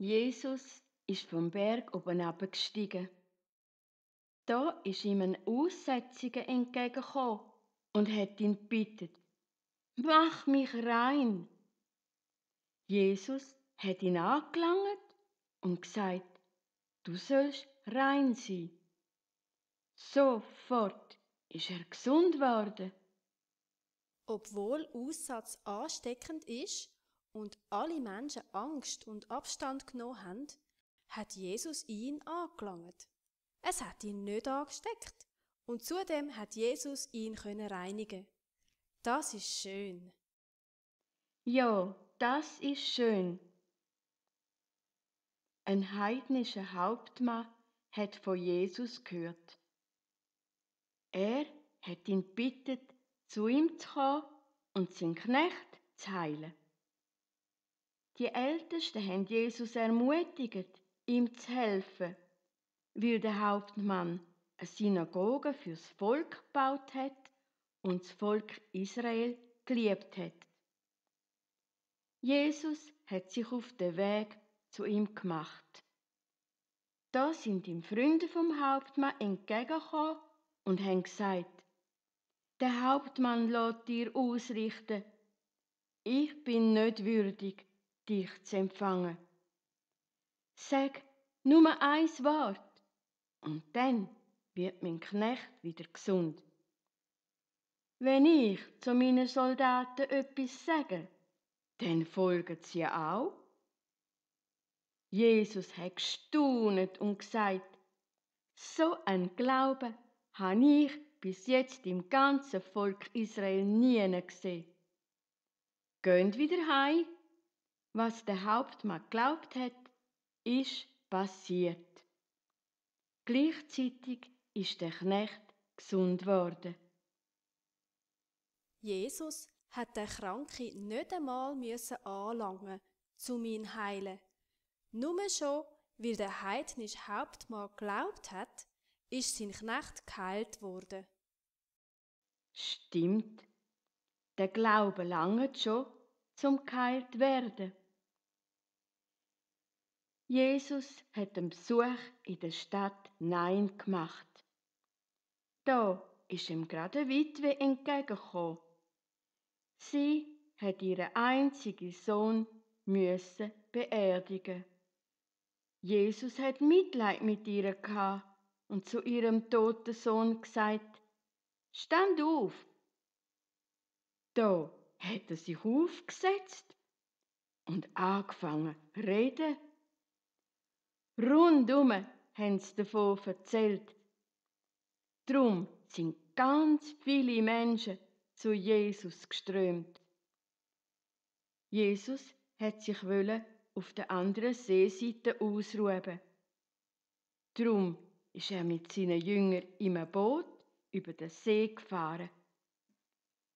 Jesus ist vom Berg oben abgestiegen. Da ist ihm ein Aussätziger entgegengekommen und hat ihn gebeten, mach mich rein. Jesus hat ihn angelangt und gesagt, du sollst rein sein. Sofort ist er gesund worden. Obwohl Aussatz ansteckend ist, und alle Menschen Angst und Abstand genommen haben, hat Jesus ihn angelangt. Es hat ihn nicht angesteckt. Und zudem hat Jesus ihn können reinigen. Das ist schön. Ja, das ist schön. Ein heidnischer Hauptmann hat von Jesus gehört. Er hat ihn bittet, zu ihm zu kommen und seinen Knecht zu heilen. Die Ältesten haben Jesus ermutigt, ihm zu helfen, weil der Hauptmann eine Synagoge fürs Volk gebaut hat und das Volk Israel geliebt hat. Jesus hat sich auf den Weg zu ihm gemacht. Da sind ihm Freunde vom Hauptmann entgegengekommen und haben gesagt, der Hauptmann lädt dir ausrichten, ich bin nicht würdig, dich zu empfangen. Sag nur ein Wort und dann wird mein Knecht wieder gesund. Wenn ich zu meinen Soldaten etwas sage, dann folgen sie auch. Jesus hat gestaunet und gesagt, so ein Glauben habe ich bis jetzt im ganzen Volk Israel nie gesehen. Geht wieder heim was der Hauptmann glaubt hat, ist passiert. Gleichzeitig ist der Knecht gesund worden. Jesus hat den Kranke nicht einmal müssen anlangen, zu ihn heilen. Nur schon, weil der heidnische Hauptmann glaubt hat, ist sein Knecht geheilt worden. Stimmt. Der Glaube langt schon, zum geheilt werden. Jesus hat einen Besuch in der Stadt Nein gemacht. Da ist ihm gerade eine Witwe entgegengekommen. Sie hat ihren einzigen Sohn müssen beerdigen. Jesus hat Mitleid mit ihr gehabt und zu ihrem toten Sohn gesagt, Stand auf! Da hat er sich aufgesetzt und angefangen zu reden Rundum haben sie davon erzählt. Drum sind ganz viele Menschen zu Jesus geströmt. Jesus hat sich auf der anderen Seeseite ausruhen. Drum ist er mit seinen Jüngern im Boot über den See gefahren.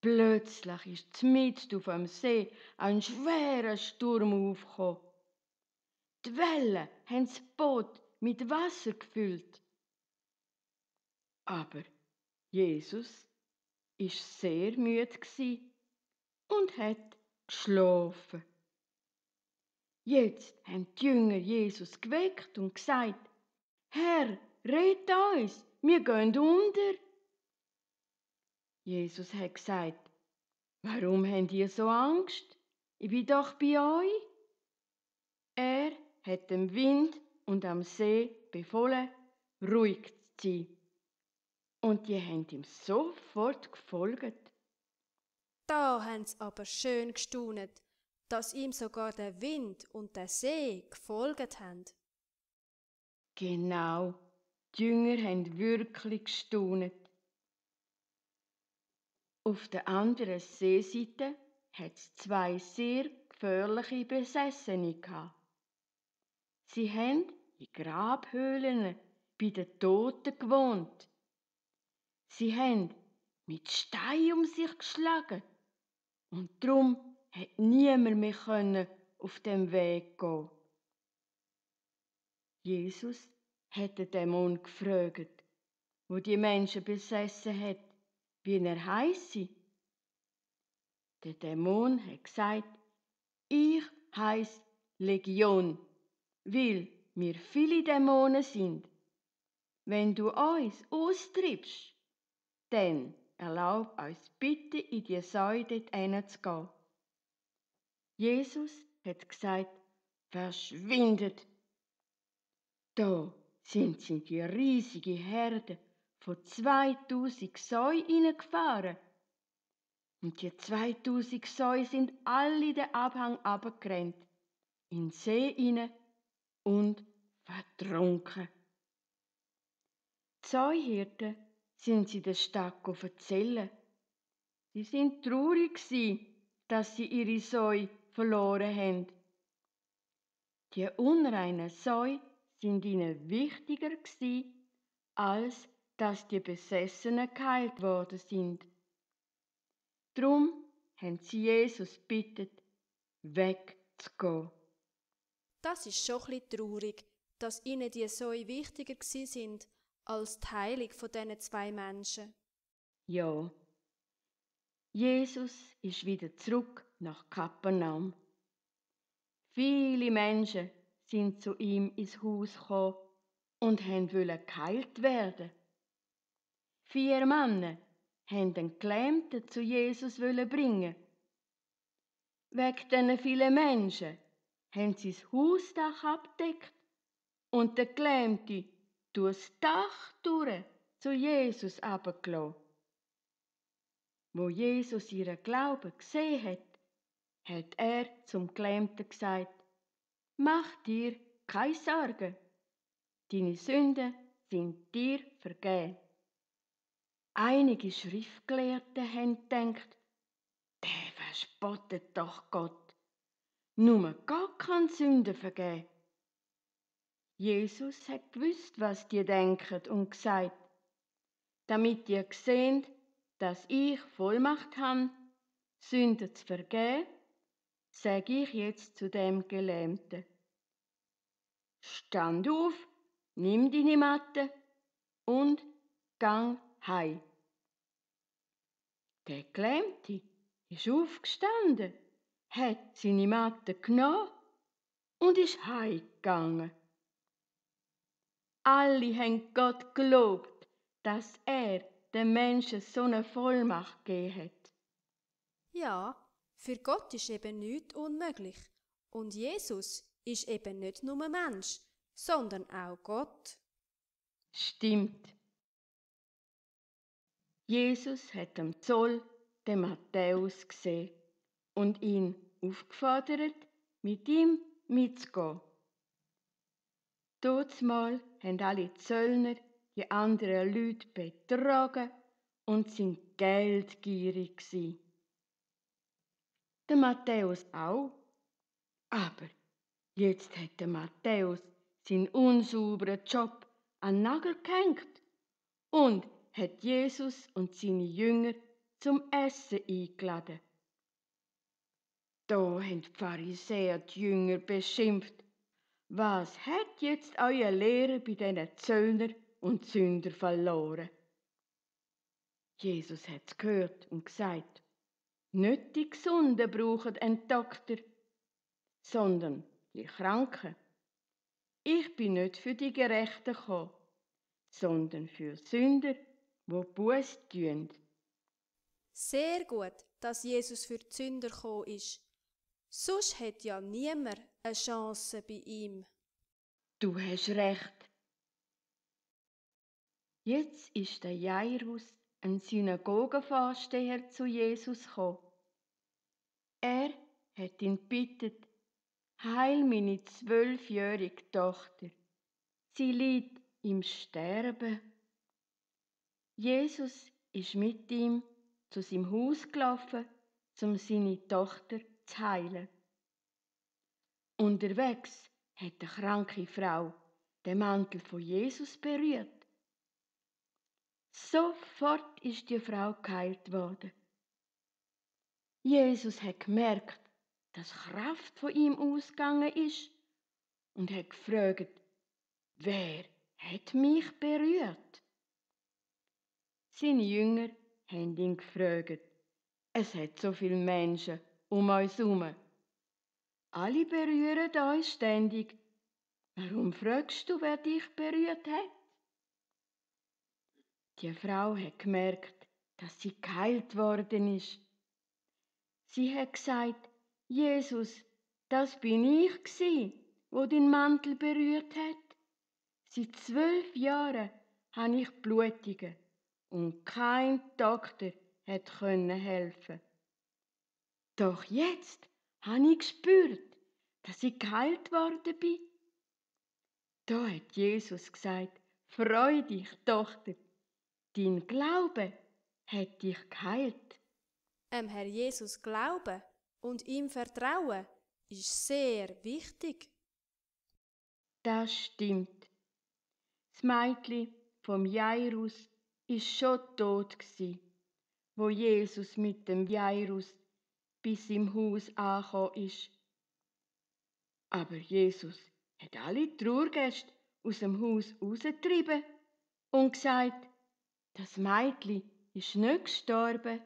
Plötzlich ist mitten auf dem See ein schwerer Sturm aufgekommen. Die Wellen haben das Boot mit Wasser gefüllt. Aber Jesus ist sehr müde und hat geschlafen. Jetzt haben die Jünger Jesus geweckt und gesagt, Herr, red uns, wir gehen unter. Jesus hat gesagt, warum habt ihr so Angst? Ich bin doch bei euch hat dem Wind und am See befohlen, ruhig zu sein. Und die haben ihm sofort gefolgt. Da haben sie aber schön gestaunet, dass ihm sogar der Wind und der See gefolgt haben. Genau, die Jünger haben wirklich gestaunet. Auf der anderen Seeseite hat es zwei sehr gefährliche Besessene gehabt. Sie haben in Grabhöhlen bei den Toten gewohnt. Sie haben mit Stein um sich geschlagen. Und drum hat niemand mehr auf dem Weg gehen. Jesus hat den Dämon gefragt, wo die Menschen besessen hat, wie er heiße. Der Dämon hat gesagt, ich heiße Legion weil wir viele Dämonen sind. Wenn du uns austriebst, dann erlaub uns bitte in die Säude hineinzugehen. Jesus hat gesagt, verschwindet. Da sind sie in die riesige Herde von 2000 Säue hineingefahren. Und die 2000 Säue sind alle den Abhang abgerannt, in den See hinein und vertrunken. Zwei Hirten sind sie der Stadt erzählen. Sie sind traurig sie, dass sie ihre Säu verloren haben. Die unreinen Säu sind ihnen wichtiger gsi, als dass die Besessenen geheilt worden sind. Drum haben sie Jesus bittet, wegzugehen. Das ist schon etwas traurig, dass ihnen die so wichtiger gsi sind als die Heilung von diesen zwei Menschen. Ja. Jesus ist wieder zurück nach Kapernaum. Viele Menschen sind zu ihm ins Haus gekommen und wollten geheilt werden. Vier Männer haben den Gelähmten zu Jesus bringen. Wegen diesen vielen Menschen haben sie das Hausdach abdeckt und der Gelähmte durch das Dach durch zu Jesus abgelassen. Wo Jesus ihren Glauben gesehen hat, hat er zum Gelähmten gesagt, mach dir keine Sorgen, deine Sünden sind dir vergeben. Einige Schriftgelehrte haben gedacht, der verspottet doch Gott nur Gott kann Sünden vergeben. Jesus hat gewusst, was die denken und gesagt, damit ihr seht, dass ich Vollmacht habe, Sünden zu vergeben, sage ich jetzt zu dem Gelähmten. Stand auf, nimm deine Matte und gang heim. Der Gelähmte ist aufgestanden hat seine Matte genommen und ist heimgegangen. Alle haben Gott gelobt, dass er den Menschen so eine Vollmacht gegeben hat. Ja, für Gott ist eben nichts unmöglich. Und Jesus ist eben nicht nur Mensch, sondern auch Gott. Stimmt. Jesus hat am Zoll den Matthäus gesehen und ihn aufgefordert, mit ihm mitzugehen. Dortmal haben alle Zöllner die anderen Leute betrogen und sind geldgierig gsi. Der Matthäus auch. Aber jetzt hat der Matthäus seinen unsauberen Job an den Nagel gehängt und hat Jesus und seine Jünger zum Essen eingeladen. Da haben die Pharisäer die Jünger beschimpft. Was hat jetzt euer Lehrer bei diesen Zöllner und Sünder verloren? Jesus hat's gehört und gesagt, nicht die Gesunden brauchen einen Doktor, sondern die Kranken. Ich bin nicht für die Gerechten gekommen, sondern für Sünder, wo Buß tun. Sehr gut, dass Jesus für die Sünder gekommen ist. Sonst hat ja niemand eine Chance bei ihm. Du hast recht. Jetzt ist der Jairus, ein Synagogenvorsteher, zu Jesus gekommen. Er hat ihn bittet, heil meine zwölfjährige Tochter. Sie liegt im Sterben. Jesus ist mit ihm zu seinem Haus gelaufen, um seine Tochter zu zu heilen. Unterwegs hat die kranke Frau den Mantel von Jesus berührt. Sofort ist die Frau geheilt worden. Jesus hat gemerkt, dass Kraft von ihm ausgegangen ist und hat gefragt, wer hat mich berührt? Seine Jünger haben ihn gefragt. Es hat so viele Menschen um uns herum. Alle berühren uns ständig. Warum fragst du, wer dich berührt hat? Die Frau hat gemerkt, dass sie geheilt worden ist. Sie hat gesagt, Jesus, das bin ich gsi, wo den Mantel berührt hat. Seit zwölf Jahren habe ich Blutungen und kein Doktor hat helfen. Doch jetzt habe ich gespürt, dass ich geheilt worden bin. Da hat Jesus gesagt, freu dich, Tochter, dein Glaube hat dich geheilt. Am Herr Jesus glauben und ihm vertrauen ist sehr wichtig. Das stimmt. Das Mädchen vom Jairus ist schon tot gsi, wo Jesus mit dem Jairus bis im Haus angekommen ist. Aber Jesus hat alle Trauergäste aus dem Haus rausgetrieben und gesagt, das Mädchen ist nicht gestorben.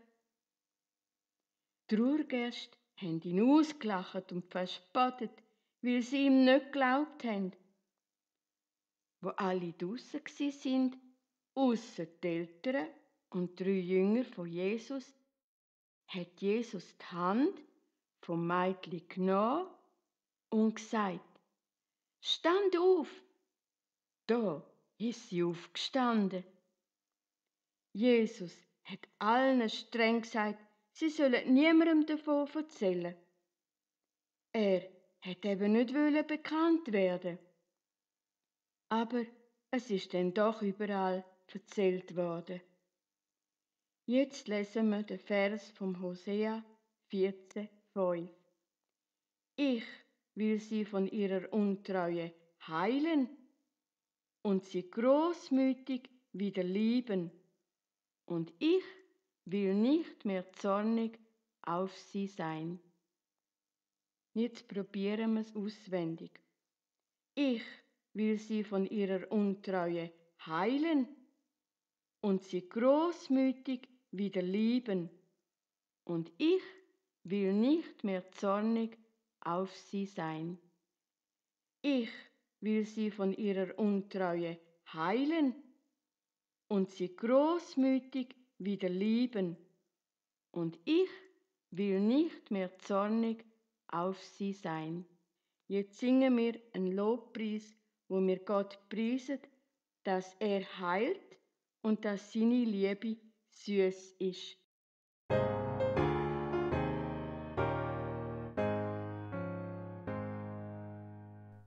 Die Trauergäste haben ihn ausgelacht und verspottet, weil sie ihm nicht geglaubt haben. Wo alle draussen sind, außer die Eltern und drei Jünger von Jesus, hat Jesus die Hand vom Mädchen genommen und gesagt, Stand auf! Da ist sie aufgestanden. Jesus hat allen streng gesagt, sie sollen niemandem davon erzählen. Er hat eben nicht wollen bekannt werden. Aber es ist dann doch überall erzählt worden. Jetzt lesen wir den Vers vom Hosea 14,5. Ich will sie von ihrer Untreue heilen und sie großmütig wieder lieben. Und ich will nicht mehr zornig auf sie sein. Jetzt probieren wir es auswendig. Ich will sie von ihrer Untreue heilen und sie großmütig wieder lieben und ich will nicht mehr zornig auf sie sein. Ich will sie von ihrer Untreue heilen und sie großmütig wieder lieben. Und ich will nicht mehr zornig auf sie sein. Jetzt singen wir einen Lobpreis, wo wir Gott priesen, dass er heilt und dass seine Liebe süß ist.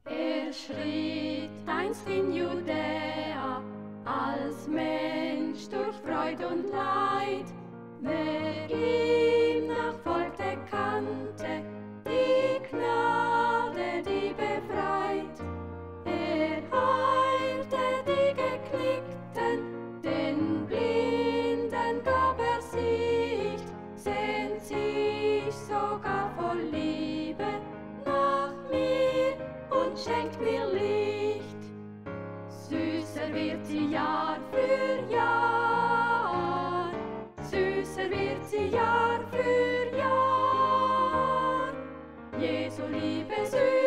Er schritt einst in Judäa als Mensch durch Freud und Leid. Wer Licht, süßer wird sie Jahr für Jahr, süßer wird sie Jahr für Jahr. Jesu Liebe süß.